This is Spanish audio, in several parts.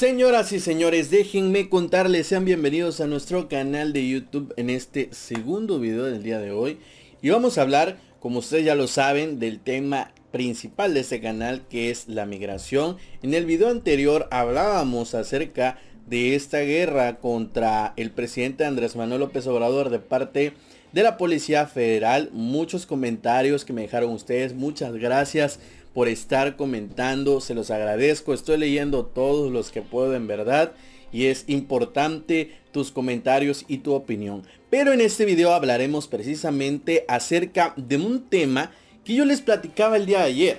Señoras y señores, déjenme contarles, sean bienvenidos a nuestro canal de YouTube en este segundo video del día de hoy. Y vamos a hablar, como ustedes ya lo saben, del tema principal de este canal que es la migración. En el video anterior hablábamos acerca de esta guerra contra el presidente Andrés Manuel López Obrador de parte de la Policía Federal. Muchos comentarios que me dejaron ustedes, muchas gracias por estar comentando, se los agradezco, estoy leyendo todos los que puedo en verdad y es importante tus comentarios y tu opinión. Pero en este video hablaremos precisamente acerca de un tema que yo les platicaba el día de ayer.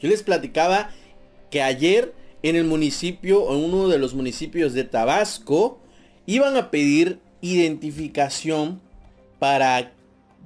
Yo les platicaba que ayer en el municipio, O en uno de los municipios de Tabasco, iban a pedir identificación para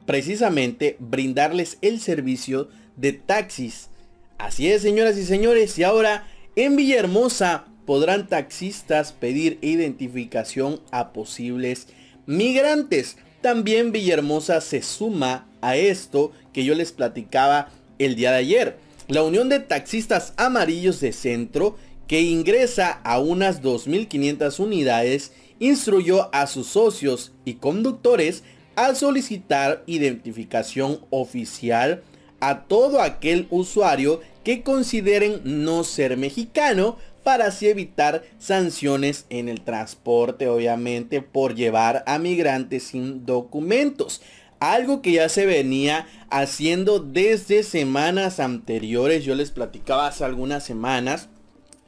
precisamente brindarles el servicio de taxis Así es, señoras y señores, y ahora en Villahermosa podrán taxistas pedir identificación a posibles migrantes. También Villahermosa se suma a esto que yo les platicaba el día de ayer. La Unión de Taxistas Amarillos de Centro, que ingresa a unas 2.500 unidades, instruyó a sus socios y conductores al solicitar identificación oficial a todo aquel usuario que consideren no ser mexicano para así evitar sanciones en el transporte, obviamente, por llevar a migrantes sin documentos. Algo que ya se venía haciendo desde semanas anteriores, yo les platicaba hace algunas semanas,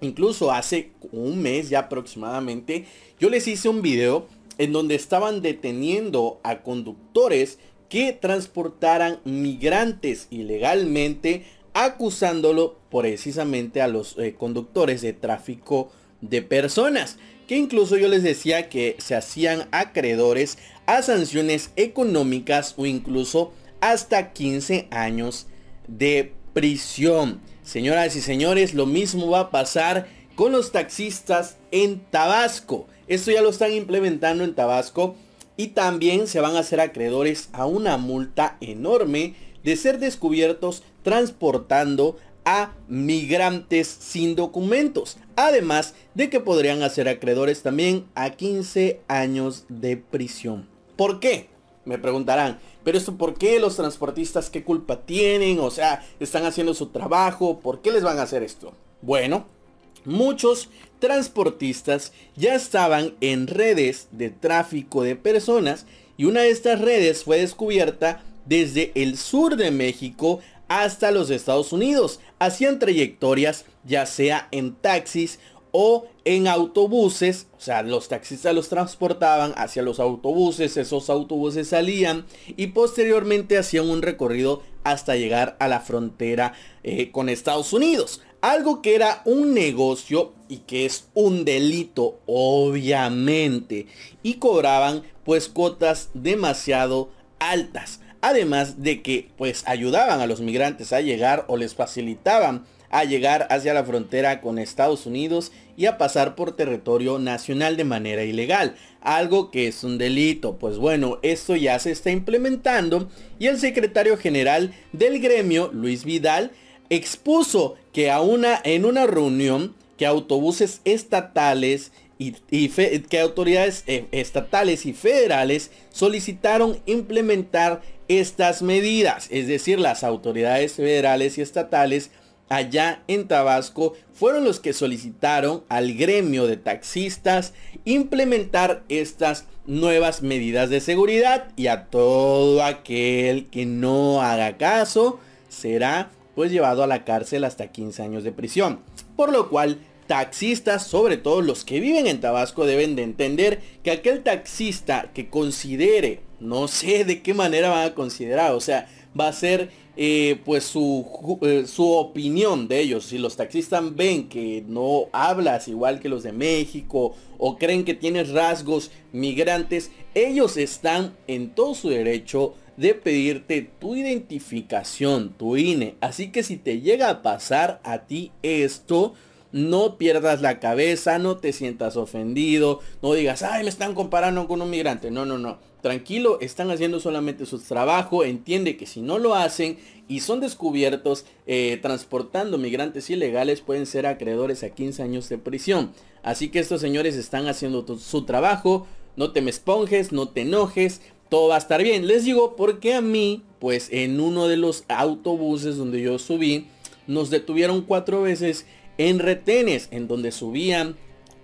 incluso hace un mes ya aproximadamente, yo les hice un video en donde estaban deteniendo a conductores que transportaran migrantes ilegalmente, acusándolo precisamente a los eh, conductores de tráfico de personas, que incluso yo les decía que se hacían acreedores a sanciones económicas o incluso hasta 15 años de prisión. Señoras y señores, lo mismo va a pasar con los taxistas en Tabasco. Esto ya lo están implementando en Tabasco y también se van a hacer acreedores a una multa enorme de ser descubiertos transportando a migrantes sin documentos. Además de que podrían hacer acreedores también a 15 años de prisión. ¿Por qué? Me preguntarán, pero esto por qué los transportistas qué culpa tienen? O sea, están haciendo su trabajo, ¿por qué les van a hacer esto? Bueno, Muchos transportistas ya estaban en redes de tráfico de personas y una de estas redes fue descubierta desde el sur de México hasta los Estados Unidos. Hacían trayectorias ya sea en taxis o en autobuses, o sea, los taxistas los transportaban hacia los autobuses, esos autobuses salían y posteriormente hacían un recorrido hasta llegar a la frontera eh, con Estados Unidos. Algo que era un negocio y que es un delito, obviamente. Y cobraban pues cuotas demasiado altas. Además de que pues ayudaban a los migrantes a llegar o les facilitaban a llegar hacia la frontera con Estados Unidos y a pasar por territorio nacional de manera ilegal, algo que es un delito. Pues bueno, esto ya se está implementando y el secretario general del gremio, Luis Vidal, expuso que a una, en una reunión que autobuses estatales y, que autoridades eh, estatales y federales solicitaron implementar estas medidas, es decir, las autoridades federales y estatales allá en Tabasco fueron los que solicitaron al gremio de taxistas implementar estas nuevas medidas de seguridad y a todo aquel que no haga caso será pues llevado a la cárcel hasta 15 años de prisión. Por lo cual, taxistas, sobre todo los que viven en Tabasco, deben de entender que aquel taxista que considere, no sé de qué manera va a considerar, o sea, va a ser eh, pues su, eh, su, opinión de ellos. Si los taxistas ven que no hablas igual que los de México o creen que tienes rasgos migrantes, ellos están en todo su derecho de pedirte tu identificación, tu INE. Así que si te llega a pasar a ti esto, no pierdas la cabeza, no te sientas ofendido, no digas, ay, me están comparando con un migrante. No, no, no. Tranquilo, están haciendo solamente su trabajo. Entiende que si no lo hacen y son descubiertos eh, transportando migrantes ilegales, pueden ser acreedores a 15 años de prisión. Así que estos señores están haciendo su trabajo. No te me esponjes, no te enojes, todo va a estar bien. Les digo porque a mí, pues en uno de los autobuses donde yo subí, nos detuvieron cuatro veces en retenes, en donde subían,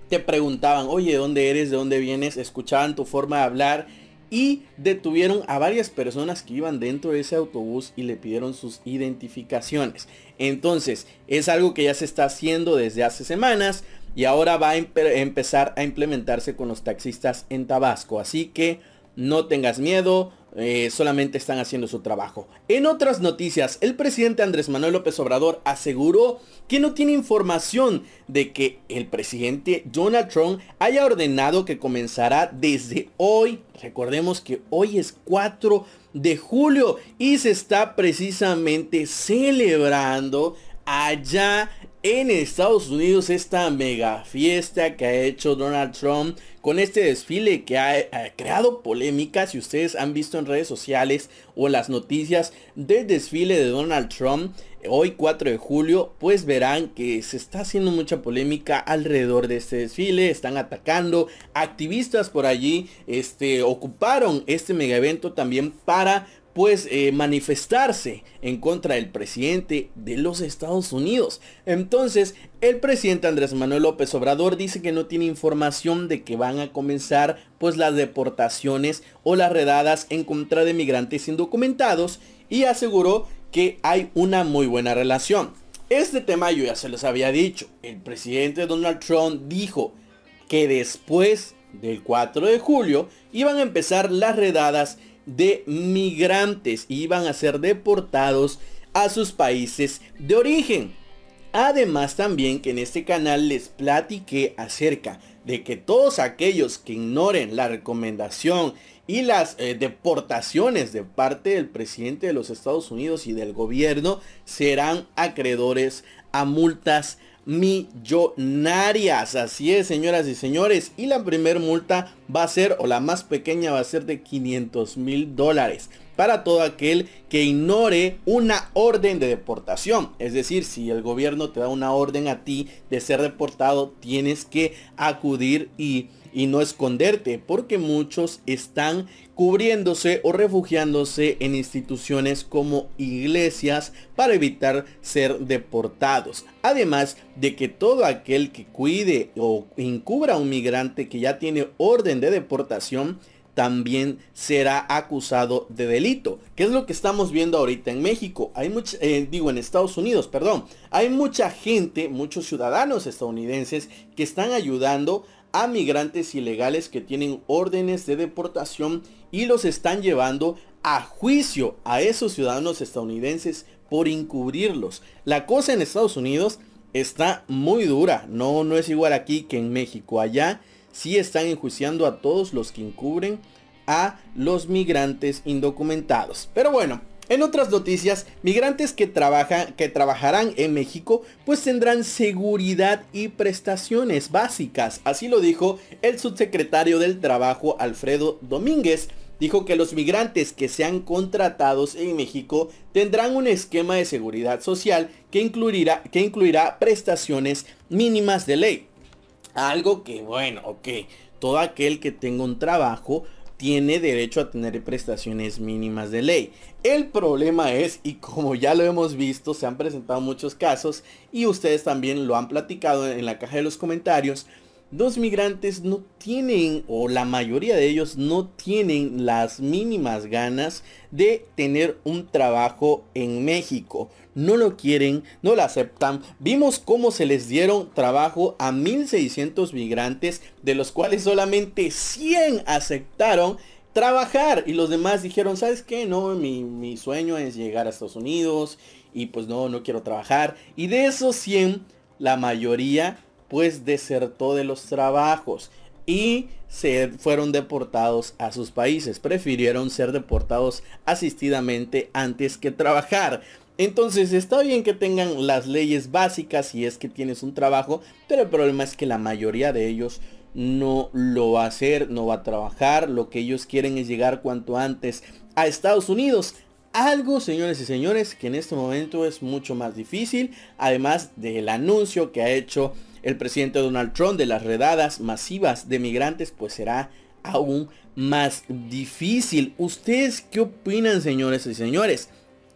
te preguntaban, oye, ¿dónde eres? ¿De dónde vienes? Escuchaban tu forma de hablar y detuvieron a varias personas que iban dentro de ese autobús y le pidieron sus identificaciones. Entonces, es algo que ya se está haciendo desde hace semanas y ahora va a empezar a implementarse con los taxistas en Tabasco. Así que no tengas miedo, eh, solamente están haciendo su trabajo. En otras noticias, el presidente Andrés Manuel López Obrador aseguró que no tiene información de que el presidente Donald Trump haya ordenado que comenzará desde hoy. Recordemos que hoy es 4 de julio y se está precisamente celebrando allá en Estados Unidos esta mega fiesta que ha hecho Donald Trump con este desfile que ha, creado polémica, si ustedes han visto en redes sociales o las noticias del desfile de Donald Trump hoy 4 de julio, pues verán que se está haciendo mucha polémica alrededor de este desfile, están atacando, activistas por allí este, ocuparon este mega evento también para pues eh, manifestarse en contra del presidente de los Estados Unidos. Entonces, el presidente Andrés Manuel López Obrador dice que no tiene información de que van a comenzar pues las deportaciones o las redadas en contra de migrantes indocumentados y aseguró que hay una muy buena relación. Este tema yo ya se los había dicho. El presidente Donald Trump dijo que después del 4 de julio iban a empezar las redadas de migrantes y iban a ser deportados a sus países de origen. Además también que en este canal les platiqué acerca de que todos aquellos que ignoren la recomendación y las eh, deportaciones de parte del presidente de los Estados Unidos y del gobierno serán acreedores a multas millonarias. Así es, señoras y señores. Y la primer multa va a ser, o la más pequeña va a ser de 500 mil dólares para todo aquel que ignore una orden de deportación. Es decir, si el gobierno te da una orden a ti de ser deportado, tienes que acudir y y no esconderte, porque muchos están cubriéndose o refugiándose en instituciones como iglesias para evitar ser deportados. Además de que todo aquel que cuide o encubra a un migrante que ya tiene orden de deportación, también será acusado de delito. ¿Qué es lo que estamos viendo ahorita en México? Hay eh, digo en Estados Unidos, perdón. Hay mucha gente, muchos ciudadanos estadounidenses que están ayudando a migrantes ilegales que tienen órdenes de deportación y los están llevando a juicio a esos ciudadanos estadounidenses por encubrirlos. La cosa en Estados Unidos está muy dura, no, no es igual aquí que en México. Allá sí están enjuiciando a todos los que encubren a los migrantes indocumentados. Pero bueno, en otras noticias, migrantes que, trabajan, que trabajarán en México pues tendrán seguridad y prestaciones básicas. Así lo dijo el subsecretario del Trabajo Alfredo Domínguez. Dijo que los migrantes que sean contratados en México tendrán un esquema de seguridad social que incluirá, que incluirá prestaciones mínimas de ley. Algo que, bueno, ok, todo aquel que tenga un trabajo tiene derecho a tener prestaciones mínimas de ley. El problema es, y como ya lo hemos visto, se han presentado muchos casos y ustedes también lo han platicado en la caja de los comentarios, Dos migrantes no tienen, o la mayoría de ellos no tienen las mínimas ganas de tener un trabajo en México. No lo quieren, no lo aceptan. Vimos cómo se les dieron trabajo a 1.600 migrantes, de los cuales solamente 100 aceptaron trabajar. Y los demás dijeron, ¿sabes qué? No, mi, mi, sueño es llegar a Estados Unidos y pues no, no quiero trabajar. Y de esos 100, la mayoría pues desertó de los trabajos y se fueron deportados a sus países. Prefirieron ser deportados asistidamente antes que trabajar. Entonces está bien que tengan las leyes básicas si es que tienes un trabajo, pero el problema es que la mayoría de ellos no lo va a hacer, no va a trabajar. Lo que ellos quieren es llegar cuanto antes a Estados Unidos. Algo, señores y señores, que en este momento es mucho más difícil, además del anuncio que ha hecho el presidente Donald Trump de las redadas masivas de migrantes pues será aún más difícil. ¿Ustedes qué opinan, señores y señores?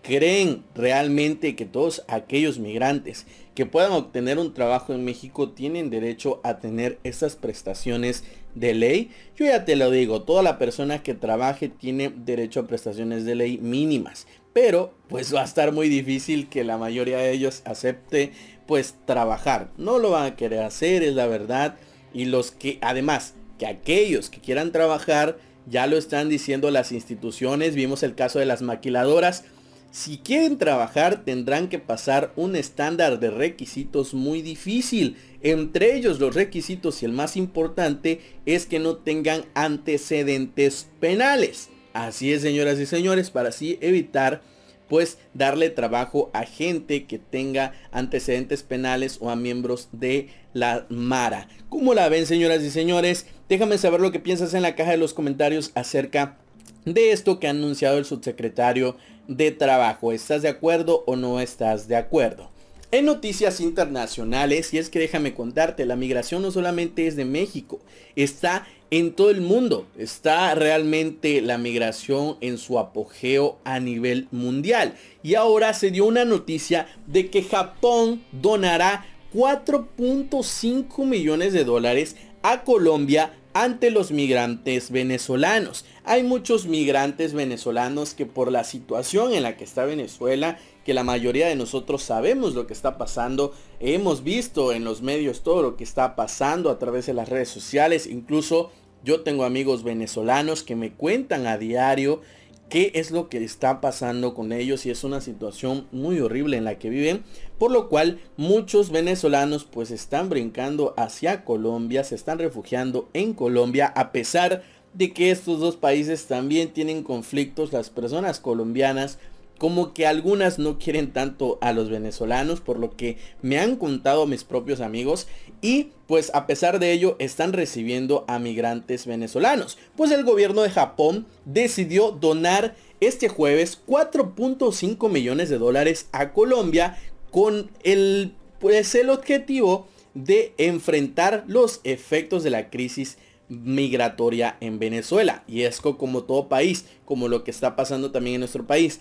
¿Creen realmente que todos aquellos migrantes que puedan obtener un trabajo en México tienen derecho a tener esas prestaciones de ley? Yo ya te lo digo, toda la persona que trabaje tiene derecho a prestaciones de ley mínimas, pero pues va a estar muy difícil que la mayoría de ellos acepte pues trabajar. No lo van a querer hacer, es la verdad. Y los que, además, que aquellos que quieran trabajar, ya lo están diciendo las instituciones. Vimos el caso de las maquiladoras. Si quieren trabajar tendrán que pasar un estándar de requisitos muy difícil. Entre ellos los requisitos y el más importante es que no tengan antecedentes penales. Así es, señoras y señores, para así evitar pues darle trabajo a gente que tenga antecedentes penales o a miembros de la Mara. ¿Cómo la ven, señoras y señores? Déjame saber lo que piensas en la caja de los comentarios acerca de esto que ha anunciado el subsecretario de Trabajo. ¿Estás de acuerdo o no estás de acuerdo? En noticias internacionales, y es que déjame contarte, la migración no solamente es de México, está en todo el mundo. Está realmente la migración en su apogeo a nivel mundial. Y ahora se dio una noticia de que Japón donará 4.5 millones de dólares a Colombia ante los migrantes venezolanos. Hay muchos migrantes venezolanos que por la situación en la que está Venezuela, que la mayoría de nosotros sabemos lo que está pasando, hemos visto en los medios todo lo que está pasando a través de las redes sociales, incluso yo tengo amigos venezolanos que me cuentan a diario qué es lo que está pasando con ellos y es una situación muy horrible en la que viven, por lo cual muchos venezolanos pues están brincando hacia Colombia, se están refugiando en Colombia a pesar de que estos dos países también tienen conflictos, las personas colombianas como que algunas no quieren tanto a los venezolanos, por lo que me han contado mis propios amigos y pues a pesar de ello están recibiendo a migrantes venezolanos. Pues el gobierno de Japón decidió donar este jueves 4.5 millones de dólares a Colombia con el pues el objetivo de enfrentar los efectos de la crisis migratoria en Venezuela. Y es como todo país, como lo que está pasando también en nuestro país,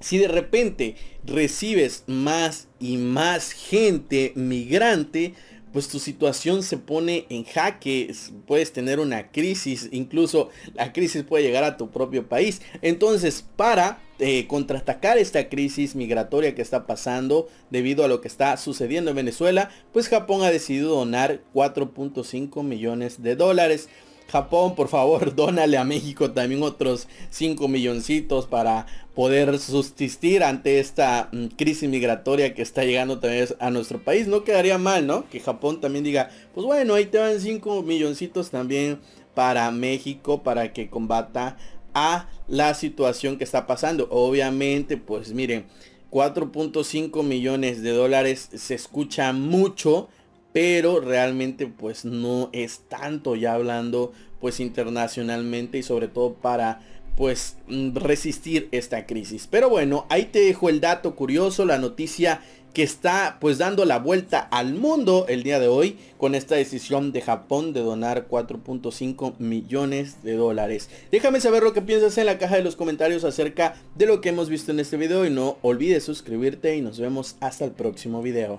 si de repente recibes más y más gente migrante, pues tu situación se pone en jaque, puedes tener una crisis, incluso la crisis puede llegar a tu propio país. Entonces, para eh, contraatacar esta crisis migratoria que está pasando debido a lo que está sucediendo en Venezuela, pues Japón ha decidido donar 4.5 millones de dólares Japón, por favor, dónale a México también otros 5 milloncitos para poder subsistir ante esta mm, crisis migratoria que está llegando también a nuestro país. No quedaría mal, ¿no? Que Japón también diga, pues bueno, ahí te van 5 milloncitos también para México para que combata a la situación que está pasando. Obviamente, pues miren, 4.5 millones de dólares se escucha mucho, pero realmente pues no es tanto ya hablando pues internacionalmente y sobre todo para pues mm, resistir esta crisis. Pero bueno, ahí te dejo el dato curioso, la noticia que está pues dando la vuelta al mundo el día de hoy con esta decisión de Japón de donar 4.5 millones de dólares. Déjame saber lo que piensas en la caja de los comentarios acerca de lo que hemos visto en este video y no olvides suscribirte y nos vemos hasta el próximo video.